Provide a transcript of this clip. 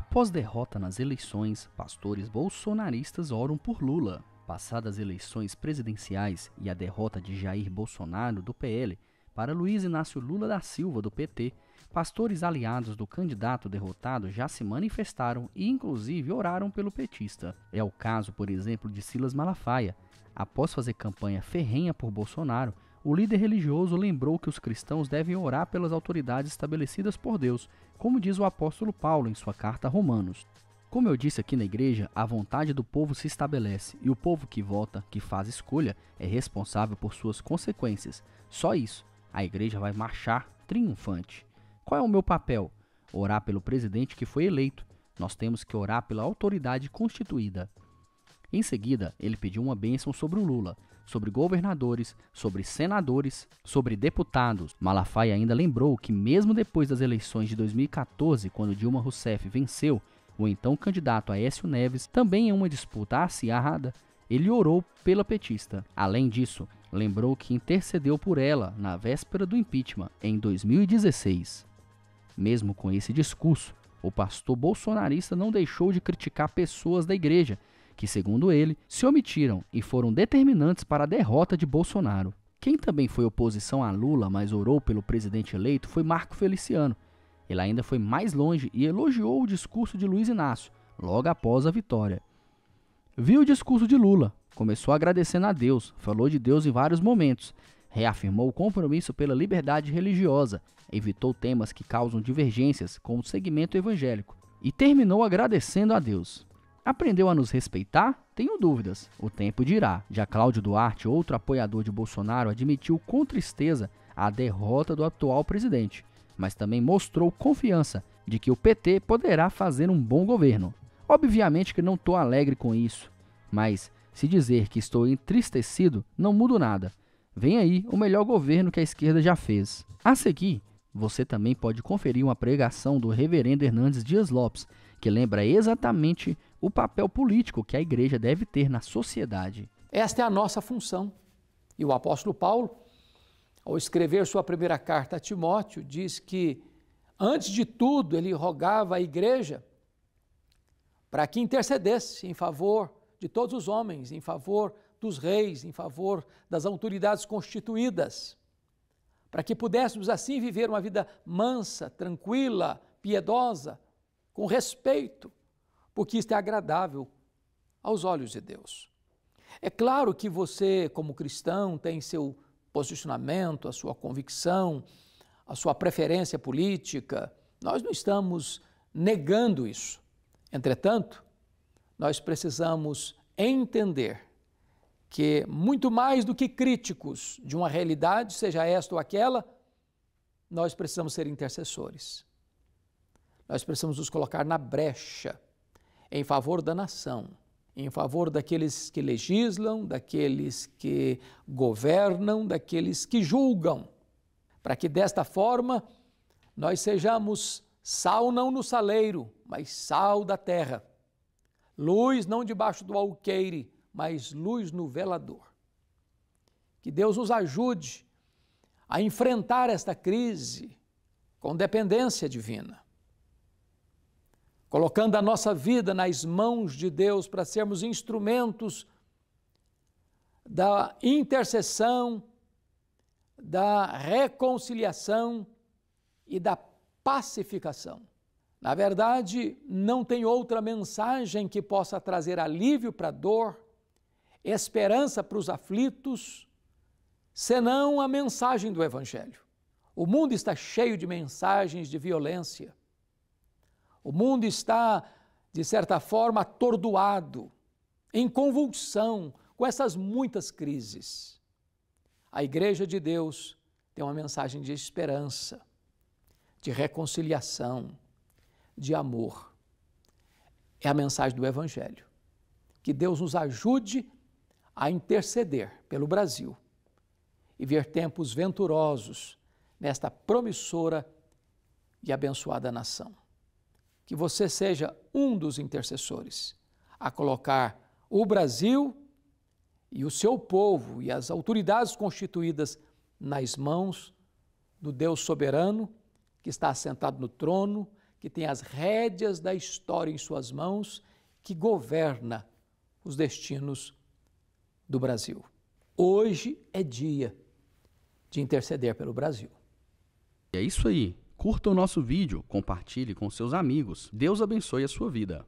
Após derrota nas eleições, pastores bolsonaristas oram por Lula. Passadas eleições presidenciais e a derrota de Jair Bolsonaro do PL para Luiz Inácio Lula da Silva do PT, pastores aliados do candidato derrotado já se manifestaram e inclusive oraram pelo petista. É o caso, por exemplo, de Silas Malafaia. Após fazer campanha ferrenha por Bolsonaro, o líder religioso lembrou que os cristãos devem orar pelas autoridades estabelecidas por Deus, como diz o apóstolo Paulo em sua carta a Romanos. Como eu disse aqui na igreja, a vontade do povo se estabelece e o povo que vota, que faz escolha, é responsável por suas consequências. Só isso, a igreja vai marchar triunfante. Qual é o meu papel? Orar pelo presidente que foi eleito. Nós temos que orar pela autoridade constituída. Em seguida, ele pediu uma bênção sobre o Lula, sobre governadores, sobre senadores, sobre deputados. Malafaia ainda lembrou que, mesmo depois das eleições de 2014, quando Dilma Rousseff venceu, o então candidato Aécio Neves, também em uma disputa acirrada, ele orou pela petista. Além disso, lembrou que intercedeu por ela na véspera do impeachment, em 2016. Mesmo com esse discurso, o pastor bolsonarista não deixou de criticar pessoas da igreja que, segundo ele, se omitiram e foram determinantes para a derrota de Bolsonaro. Quem também foi oposição a Lula, mas orou pelo presidente eleito, foi Marco Feliciano. Ele ainda foi mais longe e elogiou o discurso de Luiz Inácio, logo após a vitória. Viu o discurso de Lula, começou agradecendo a Deus, falou de Deus em vários momentos, reafirmou o compromisso pela liberdade religiosa, evitou temas que causam divergências com o segmento evangélico e terminou agradecendo a Deus. Aprendeu a nos respeitar? Tenho dúvidas. O tempo dirá. Já Cláudio Duarte, outro apoiador de Bolsonaro, admitiu com tristeza a derrota do atual presidente, mas também mostrou confiança de que o PT poderá fazer um bom governo. Obviamente que não estou alegre com isso, mas se dizer que estou entristecido, não mudo nada. Vem aí o melhor governo que a esquerda já fez. A seguir, você também pode conferir uma pregação do reverendo Hernandes Dias Lopes, que lembra exatamente o papel político que a igreja deve ter na sociedade. Esta é a nossa função. E o apóstolo Paulo, ao escrever sua primeira carta a Timóteo, diz que, antes de tudo, ele rogava à igreja para que intercedesse em favor de todos os homens, em favor dos reis, em favor das autoridades constituídas, para que pudéssemos assim viver uma vida mansa, tranquila, piedosa, com respeito, porque isto é agradável aos olhos de Deus. É claro que você, como cristão, tem seu posicionamento, a sua convicção, a sua preferência política. Nós não estamos negando isso. Entretanto, nós precisamos entender que, muito mais do que críticos de uma realidade, seja esta ou aquela, nós precisamos ser intercessores. Nós precisamos nos colocar na brecha em favor da nação, em favor daqueles que legislam, daqueles que governam, daqueles que julgam, para que desta forma nós sejamos sal não no saleiro, mas sal da terra, luz não debaixo do alqueire, mas luz no velador. Que Deus nos ajude a enfrentar esta crise com dependência divina, colocando a nossa vida nas mãos de Deus para sermos instrumentos da intercessão, da reconciliação e da pacificação. Na verdade, não tem outra mensagem que possa trazer alívio para a dor, esperança para os aflitos, senão a mensagem do Evangelho. O mundo está cheio de mensagens de violência. O mundo está, de certa forma, atordoado, em convulsão com essas muitas crises. A Igreja de Deus tem uma mensagem de esperança, de reconciliação, de amor. É a mensagem do Evangelho. Que Deus nos ajude a interceder pelo Brasil e ver tempos venturosos nesta promissora e abençoada nação. Que você seja um dos intercessores a colocar o Brasil e o seu povo e as autoridades constituídas nas mãos do Deus soberano que está assentado no trono, que tem as rédeas da história em suas mãos, que governa os destinos do Brasil. Hoje é dia de interceder pelo Brasil. É isso aí. Curta o nosso vídeo, compartilhe com seus amigos. Deus abençoe a sua vida.